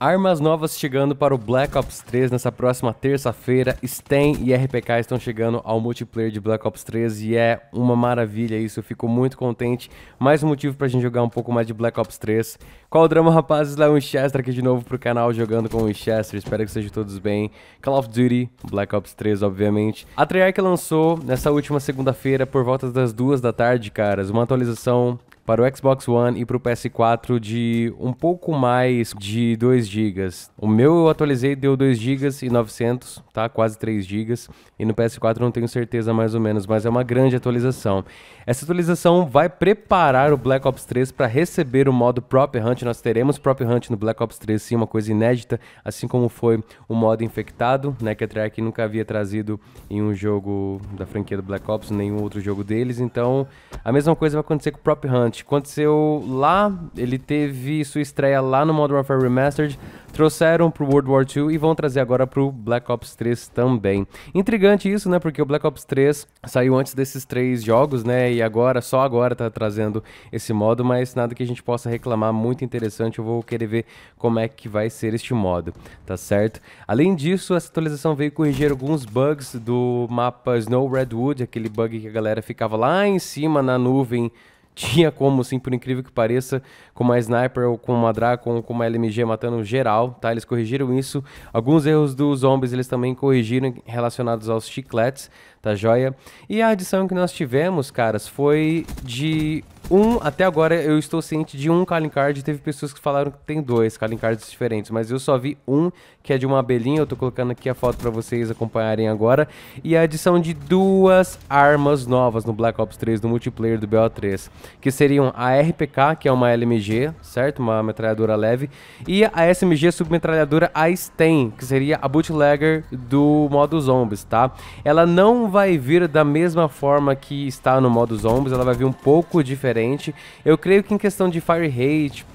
Armas novas chegando para o Black Ops 3 nessa próxima terça-feira. Sten e RPK estão chegando ao multiplayer de Black Ops 3 e é uma maravilha isso. Eu fico muito contente. Mais um motivo para a gente jogar um pouco mais de Black Ops 3. Qual o drama, rapazes? Léo Winchester aqui de novo pro canal Jogando com Winchester. Espero que sejam todos bem. Call of Duty, Black Ops 3, obviamente. A Treyarch lançou nessa última segunda-feira, por volta das duas da tarde, caras, uma atualização para o Xbox One e para o PS4 de um pouco mais de 2 GB. O meu eu atualizei deu 2 GB e 900, tá? Quase 3 GB. E no PS4 não tenho certeza mais ou menos, mas é uma grande atualização. Essa atualização vai preparar o Black Ops 3 para receber o modo Prop Hunt. Nós teremos Prop Hunt no Black Ops 3, sim, uma coisa inédita, assim como foi o modo infectado, né, que a Treyarch nunca havia trazido em um jogo da franquia do Black Ops, nenhum outro jogo deles. Então, a mesma coisa vai acontecer com o Prop Hunt. Aconteceu lá, ele teve sua estreia lá no Modern Warfare Remastered, trouxeram pro World War II e vão trazer agora pro Black Ops 3 também. Intrigante isso, né? Porque o Black Ops 3 saiu antes desses três jogos, né? E agora, só agora tá trazendo esse modo, mas nada que a gente possa reclamar, muito interessante. Eu vou querer ver como é que vai ser este modo, tá certo? Além disso, essa atualização veio corrigir alguns bugs do mapa Snow Redwood, aquele bug que a galera ficava lá em cima na nuvem tinha como, sim por incrível que pareça, com uma sniper ou com uma Dragon ou com uma LMG matando geral, tá? Eles corrigiram isso. Alguns erros dos zombies eles também corrigiram relacionados aos chicletes, tá joia? E a adição que nós tivemos, caras, foi de um, até agora eu estou ciente de um Kalin Card, teve pessoas que falaram que tem dois Kalin Cards diferentes, mas eu só vi um, que é de uma abelhinha, eu tô colocando aqui a foto para vocês acompanharem agora, e a adição de duas armas novas no Black Ops 3, no multiplayer do BO3, que seriam a RPK, que é uma LMG, certo? Uma metralhadora leve, e a SMG submetralhadora Aisten, que seria a bootlegger do modo zombies, tá? Ela não vai vir da mesma forma que está no modo zombies, ela vai vir um pouco diferente. Eu creio que em questão de fire rate,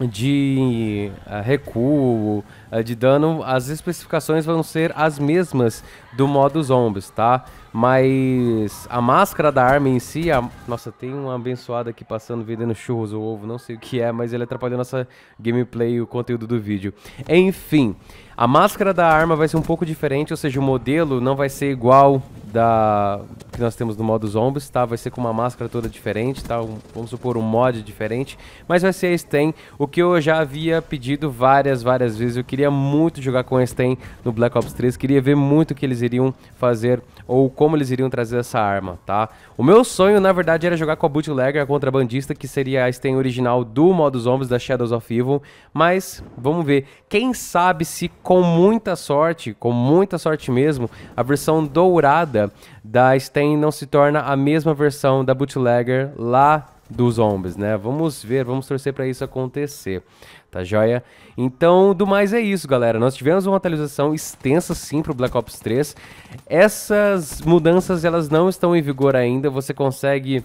de uh, recuo, uh, de dano, as especificações vão ser as mesmas do modo zombies, tá? Mas a máscara da arma em si, a... nossa, tem um abençoado aqui passando vendendo churros ou ovo, não sei o que é, mas ele atrapalhou nossa gameplay e o conteúdo do vídeo. Enfim, a máscara da arma vai ser um pouco diferente, ou seja, o modelo não vai ser igual da que nós temos no modo Zombies, tá? Vai ser com uma máscara toda diferente, tá? Um, vamos supor um mod diferente, mas vai ser a Sten, o que eu já havia pedido várias, várias vezes. Eu queria muito jogar com a Sten no Black Ops 3, queria ver muito o que eles iriam fazer ou como eles iriam trazer essa arma, tá? O meu sonho, na verdade, era jogar com a Bootlegger, a contrabandista, que seria a Sten original do modo Zombies da Shadows of Evil, mas vamos ver. Quem sabe se com muita sorte, com muita sorte mesmo, a versão dourada da Stain não se torna a mesma versão da bootlegger lá dos zombies, né? Vamos ver, vamos torcer para isso acontecer, tá joia? Então, do mais é isso, galera. Nós tivemos uma atualização extensa sim pro Black Ops 3. Essas mudanças, elas não estão em vigor ainda. Você consegue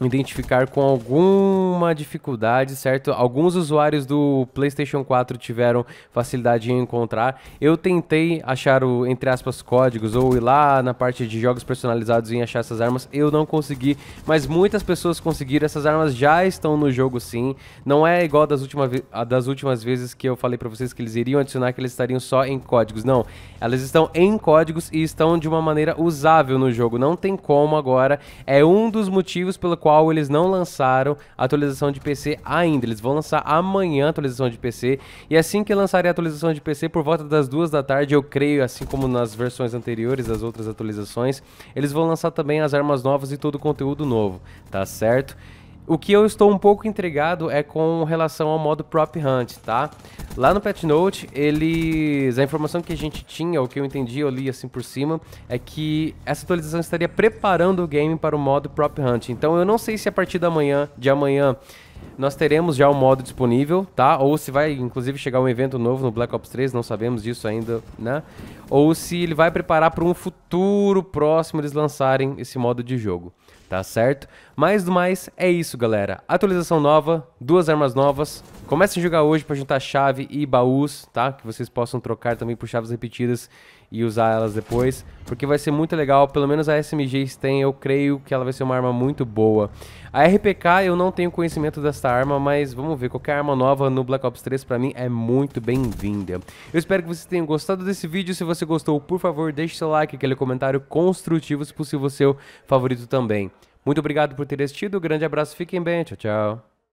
me identificar com alguma dificuldade, certo? Alguns usuários do PlayStation 4 tiveram facilidade em encontrar. Eu tentei achar o, entre aspas, códigos ou ir lá na parte de jogos personalizados e achar essas armas. Eu não consegui, mas muitas pessoas conseguiram. Essas armas já estão no jogo sim. Não é igual das, última das últimas vezes que eu falei para vocês que eles iriam adicionar que eles estariam só em códigos. Não, elas estão em códigos e estão de uma maneira usável no jogo. Não tem como agora. É um dos motivos pelo qual qual eles não lançaram a atualização de PC ainda. Eles vão lançar amanhã a atualização de PC. E assim que lançarem a atualização de PC, por volta das duas da tarde, eu creio, assim como nas versões anteriores das outras atualizações, eles vão lançar também as armas novas e todo o conteúdo novo, tá certo? O que eu estou um pouco intrigado é com relação ao modo Prop Hunt, tá? Lá no Pet Note, eles. A informação que a gente tinha, o que eu entendi, eu li assim por cima, é que essa atualização estaria preparando o game para o modo Prop Hunt. Então eu não sei se a partir da manhã, de amanhã nós teremos já o um modo disponível, tá? Ou se vai, inclusive, chegar um evento novo no Black Ops 3, não sabemos disso ainda, né? Ou se ele vai preparar para um futuro próximo eles lançarem esse modo de jogo, tá certo? mais do mais, é isso, galera. Atualização nova, duas armas novas, Comecem a jogar hoje para juntar chave e baús, tá? Que vocês possam trocar também por chaves repetidas e usar elas depois, porque vai ser muito legal, pelo menos a SMG Sten, eu creio que ela vai ser uma arma muito boa. A RPK, eu não tenho conhecimento dessa arma, mas vamos ver, qualquer arma nova no Black Ops 3 pra mim é muito bem-vinda. Eu espero que vocês tenham gostado desse vídeo, se você gostou, por favor, deixe seu like, aquele comentário construtivo, se possível seu favorito também. Muito obrigado por ter assistido, grande abraço, fiquem bem, tchau, tchau.